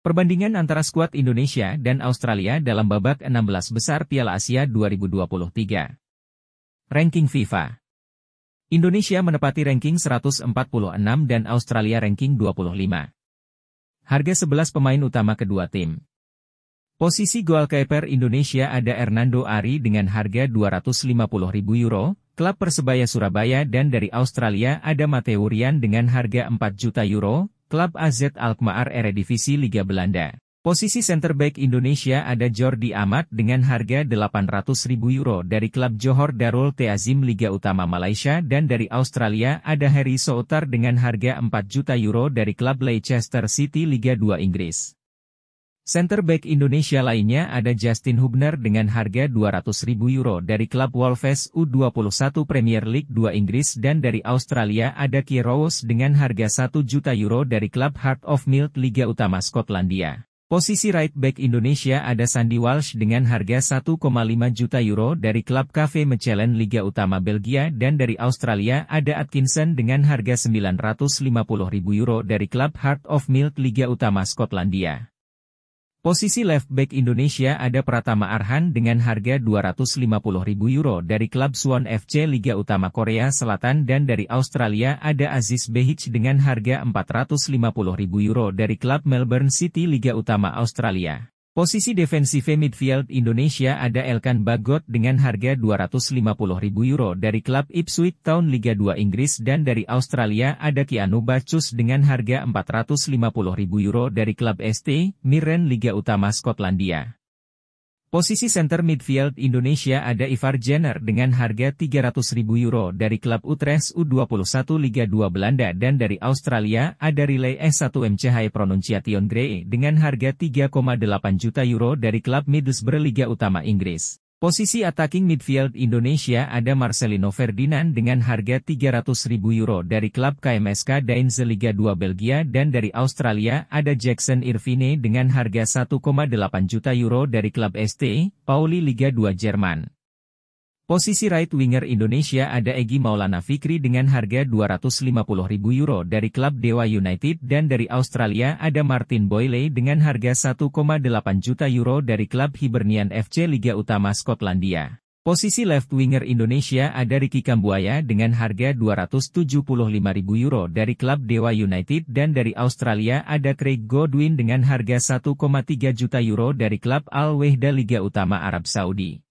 Perbandingan antara skuad Indonesia dan Australia dalam babak 16 besar Piala Asia 2023. Ranking FIFA Indonesia menepati ranking 146 dan Australia ranking 25. Harga 11 pemain utama kedua tim. Posisi goalkeeper Indonesia ada Hernando Ari dengan harga 250.000 euro, klub Persebaya Surabaya dan dari Australia ada Matteo Rian dengan harga 4 juta euro, klub AZ Alkmaar Eredivisie Liga Belanda. Posisi center back Indonesia ada Jordi Amat dengan harga 800.000 euro dari klub Johor Darul Teazim Liga Utama Malaysia dan dari Australia ada Harry Soutar dengan harga 4 juta euro dari klub Leicester City Liga 2 Inggris. Center back Indonesia lainnya ada Justin Hubner dengan harga 200.000 euro dari klub Wolves U21 Premier League 2 Inggris dan dari Australia ada Kiroos dengan harga 1 juta euro dari klub Heart of Milk Liga Utama Skotlandia. Posisi right back Indonesia ada Sandy Walsh dengan harga 1,5 juta euro dari klub Cafe Mechelen Liga Utama Belgia dan dari Australia ada Atkinson dengan harga 950.000 euro dari klub Heart of Milk Liga Utama Skotlandia. Posisi left back Indonesia ada Pratama Arhan dengan harga 250.000 euro dari klub Suwon FC Liga Utama Korea Selatan dan dari Australia ada Aziz Behic dengan harga 450.000 euro dari klub Melbourne City Liga Utama Australia. Posisi defensive midfield Indonesia ada Elkan Bagot dengan harga 250.000 euro dari klub Ipswich Town Liga 2 Inggris dan dari Australia ada Kianu Bacus dengan harga 450.000 euro dari klub ST Mirren Liga Utama Skotlandia. Posisi center midfield Indonesia ada Ivar Jenner dengan harga ribu euro dari klub Utrecht U21 Liga 2 Belanda dan dari Australia ada Relay S1 MCH Pronunciation Grey dengan harga 3,8 juta euro dari klub Middlesbrough Liga Utama Inggris. Posisi attacking midfield Indonesia ada Marcelino Ferdinand dengan harga 300.000 euro dari klub KMSK Dainze Liga 2 Belgia dan dari Australia ada Jackson Irvine dengan harga 1,8 juta euro dari klub ST, e, Pauli Liga 2 Jerman. Posisi right winger Indonesia ada Egi Maulana Fikri dengan harga 250.000 euro dari klub Dewa United dan dari Australia ada Martin Boyle dengan harga 1,8 juta euro dari klub Hibernian FC Liga Utama Skotlandia. Posisi left winger Indonesia ada Ricky Kambuaya dengan harga 275.000 euro dari klub Dewa United dan dari Australia ada Craig Godwin dengan harga 1,3 juta euro dari klub Al Wehda Liga Utama Arab Saudi.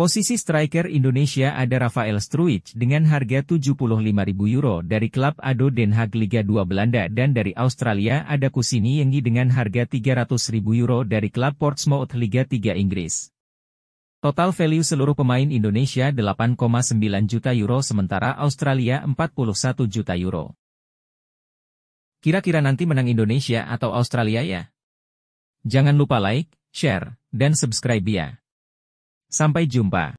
Posisi striker Indonesia ada Rafael Struic dengan harga 75.000 euro dari klub ADO Den Haag Liga 2 Belanda dan dari Australia ada Kusini Yengi dengan harga 300.000 euro dari klub Portsmouth Liga 3 Inggris. Total value seluruh pemain Indonesia 8,9 juta euro sementara Australia 41 juta euro. Kira-kira nanti menang Indonesia atau Australia ya? Jangan lupa like, share, dan subscribe ya. Sampai jumpa.